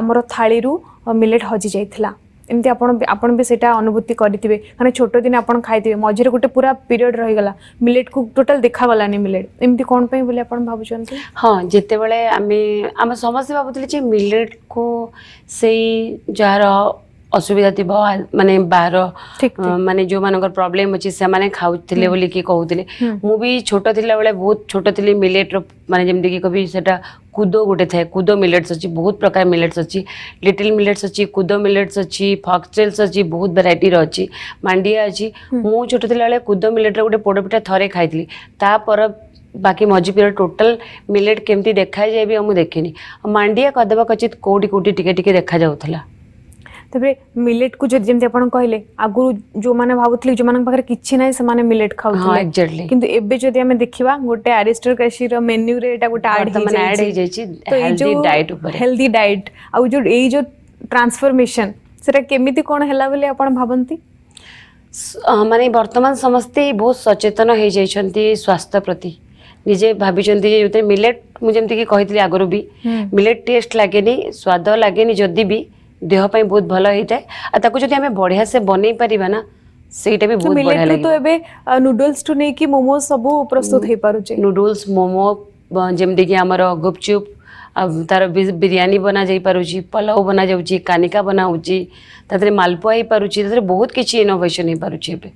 ଆମର ଥାଳିରୁ ମିଲେଟ୍ ହଜି ଯାଇଥିଲା ଏମିତି ଆପଣ ଆପଣ ବି ସେଇଟା ଅନୁଭୂତି କରିଥିବେ କାରଣ ଛୋଟ ଦିନେ ଆପଣ ଖାଇଥିବେ ମଝିରେ ଗୋଟେ ପୁରା ପିରିୟଡ଼ ରହିଗଲା ମିଲେଟ୍କୁ ଟୋଟାଲ ଦେଖାଗଲାନି ମିଲେଟ୍ ଏମିତି କ'ଣ ପାଇଁ ବୋଲି ଆପଣ ଭାବୁଛନ୍ତି ହଁ ଯେତେବେଳେ ଆମେ ଆମେ ସମସ୍ତେ ଭାବୁଥିଲେ ଯେ ମିଲେଟ୍କୁ ସେଇ ଯାହାର ଅସୁବିଧା ଥିବ ମାନେ ବାହାର ମାନେ ଯେଉଁମାନଙ୍କର ପ୍ରୋବ୍ଲେମ୍ ଅଛି ସେମାନେ ଖାଉଥିଲେ ବୋଲିକି କହୁଥିଲେ ମୁଁ ବି ଛୋଟ ଥିଲାବେଳେ ବହୁତ ଛୋଟ ଥିଲି ମିଲେଟ୍ର ମାନେ ଯେମିତିକି କବି ସେଟା କୁଦ ଗୋଟେ ଥାଏ କୁଦ ମିଲେଟ୍ସ ଅଛି ବହୁତ ପ୍ରକାର ମିଲେଟ୍ସ ଅଛି ଲିଟିଲ୍ ମିଲେଟ୍ସ ଅଛି କୁଦ ମିଲେଟ୍ସ ଅଛି ଫକ୍ସଟେଲ୍ସ ଅଛି ବହୁତ ଭେରାଇଟିର ଅଛି ମାଣ୍ଡିଆ ଅଛି ମୁଁ ଛୋଟ ଥିଲାବେଳେ କୁଦ ମିଲେଟ୍ର ଗୋଟେ ପୋଡ଼ପିଠା ଥରେ ଖାଇଥିଲି ତା ପର ବାକି ମଝିପିର ଟୋଟାଲ ମିଲେଟ୍ କେମିତି ଦେଖାଯାଏ ବି ଆଉ ମୁଁ ଦେଖିନି ମାଣ୍ଡିଆ କଦବା କଚିତ କେଉଁଠି କେଉଁଠି ଟିକେ ଟିକେ ଦେଖାଯାଉଥିଲା ତାପରେ ମିଲେଟକୁ ଯଦି ଯେମିତି ଆପଣ କହିଲେ ଆଗରୁ ଯେଉଁମାନେ ଭାବୁଥିଲେ ଯେଉଁମାନଙ୍କ ପାଖରେ କିଛି ନାହିଁ ସେମାନେ ମିଲେଟ ଖାଉଥିଲେ କିନ୍ତୁ ଏବେ ଯଦି ଆମେ ଦେଖିବା ଗୋଟେ ଆରିଷ୍ଟୋକ୍ରାସିର ମେନ୍ୟୁରେ ଏଇଟା ଗୋଟେ ଆଡ୍ ହେଇଯାଇଛି ତ ଏଇ ଯୋଉ ହେଲ୍ଦି ଡାଏଟ୍ ଆଉ ଯୋଉ ଏଇ ଯୋଉ ଟ୍ରାନ୍ସଫର୍ମେସନ୍ ସେଟା କେମିତି କ'ଣ ହେଲା ବୋଲି ଆପଣ ଭାବନ୍ତି ମାନେ ବର୍ତ୍ତମାନ ସମସ୍ତେ ବହୁତ ସଚେତନ ହେଇଯାଇଛନ୍ତି ସ୍ୱାସ୍ଥ୍ୟ ପ୍ରତି ନିଜେ ଭାବିଛନ୍ତି ଯେ ମିଲେଟ୍ ମୁଁ ଯେମିତିକି କହିଥିଲି ଆଗରୁ ବି ମିଲେଟ୍ ଟେଷ୍ଟ ଲାଗେନି ସ୍ୱାଦ ଲାଗେନି ଯଦି ବି দেহ পাই বহুত ভাল হইতায় আর তাকে যদি আমি বড়িয়া সে বনেই পারিবা না সেইটা বি বহুত বড়িয়া লাগে তো এবে নুডলস টু নেকি মোমো সবু প্রস্তুত হই পারুছে নুডলস মোমো যেমতি কি আমার গুপচুপ তার বিরিয়ানি বনা যাই পারুছি পোলাও বনা যাচ্ছি কানিকা বনা হচ্ছে তাতে মালপোয়া হই পারুছি তাতে বহুত কিছু ইনোভেশন হই পারুছি এবে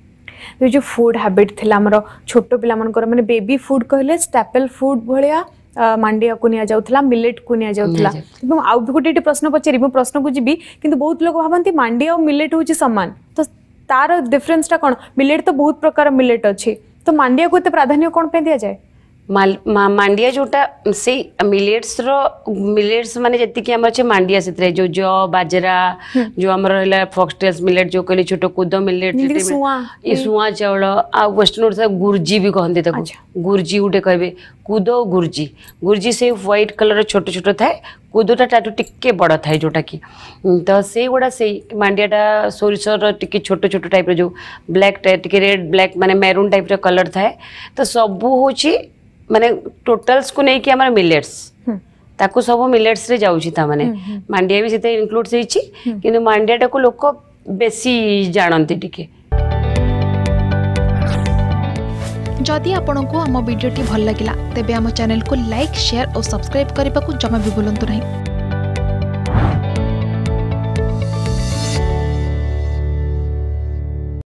जो फूड हैबिट थिला हमरो छोटो पिला मानकर माने बेबी फूड कहले स्टेपल फूड भलिया ମାଣ୍ଡିଆ କୁ ନିଆଯାଉଥିଲା ମିଲେଟ୍ କୁ ନିଆଯାଉଥିଲା ଏବଂ ଆଉ ବି ଗୋଟେ ଏଠି ପ୍ରଶ୍ନ ପଚାରି ମୁଁ ପ୍ରଶ୍ନକୁ ଯିବି କିନ୍ତୁ ବହୁତ ଲୋକ ଭାବନ୍ତି ମାଣ୍ଡିଆ ଆଉ ମିଲେଟ୍ ହେଉଛି ସମାନ ତ ତାର ଡିଫରେନ୍ସଟା କ'ଣ ମିଲେଟ୍ ତ ବହୁତ ପ୍ରକାର ମିଲେଟ୍ ଅଛି ତ ମାଣ୍ଡିଆକୁ ଏତେ ପ୍ରାଧାନ୍ୟ କ'ଣ ପାଇଁ ଦିଆଯାଏ ମାଣ୍ଡିଆ ଯେଉଁଟା ସେଇ ମିଲେଟ୍ସର ମିଲେଟ୍ସ ମାନେ ଯେତିକି ଆମର ଅଛି ମାଣ୍ଡିଆ ସେଥିରେ ଯୋଉ ଜ ବାଜରା ଯୋଉ ଆମର ରହିଲା ଫକ୍ସଟେଲ୍ସ ମିଲେଟ୍ ଯୋଉ କହିଲେ ଛୋଟ କୁଦ ମିଲେଟ୍ ଶୁଆ ଚାଉଳ ଆଉ ୱେଷ୍ଟର୍ଣ୍ଣ ଓଡ଼ିଶା ଗୁର୍ଜି ବି କହନ୍ତି ତାକୁ ଗୁର୍ଜି ଗୋଟେ କହିବେ କୁଦ ଓ ଗୁର୍ଜି ଗୁର୍ଜି ସେଇ ହ୍ୱାଇଟ୍ କଲର୍ର ଛୋଟ ଛୋଟ ଥାଏ କୁଦଟା ତାଠୁ ଟିକେ ବଡ଼ ଥାଏ ଯେଉଁଟାକି ତ ସେଇଗୁଡ଼ା ସେଇ ମାଣ୍ଡିଆଟା ସୋରିଷର ଟିକେ ଛୋଟ ଛୋଟ ଟାଇପ୍ର ଯେଉଁ ବ୍ଲାକ୍ ଟିକେ ରେଡ୍ ବ୍ଲାକ୍ ମାନେ ମେରୁନ୍ ଟାଇପ୍ର କଲର୍ ଥାଏ ତ ସବୁ ହେଉଛି ମାନେ ଟୋଟାଲ୍ସକୁ ନେଇକି ଆମର ମିଲେଟ୍ସ ତାକୁ ସବୁ ମିଲେଟ୍ସରେ ଯାଉଛି ତାମାନେ ମାଣ୍ଡିଆ ବି ସେଥିରେ ଇନକ୍ଲୁଡ୍ସ ହେଇଛି କିନ୍ତୁ ମାଣ୍ଡିଆଟାକୁ ଲୋକ ବେଶୀ ଜାଣନ୍ତି ଟିକେ ଯଦି ଆପଣଙ୍କୁ ଆମ ଭିଡ଼ିଓଟି ଭଲ ଲାଗିଲା ତେବେ ଆମ ଚ୍ୟାନେଲକୁ ଲାଇକ୍ ସେୟାର ଓ ସବସ୍କ୍ରାଇବ୍ କରିବାକୁ ଜମା ବି ଭୁଲନ୍ତୁ ନାହିଁ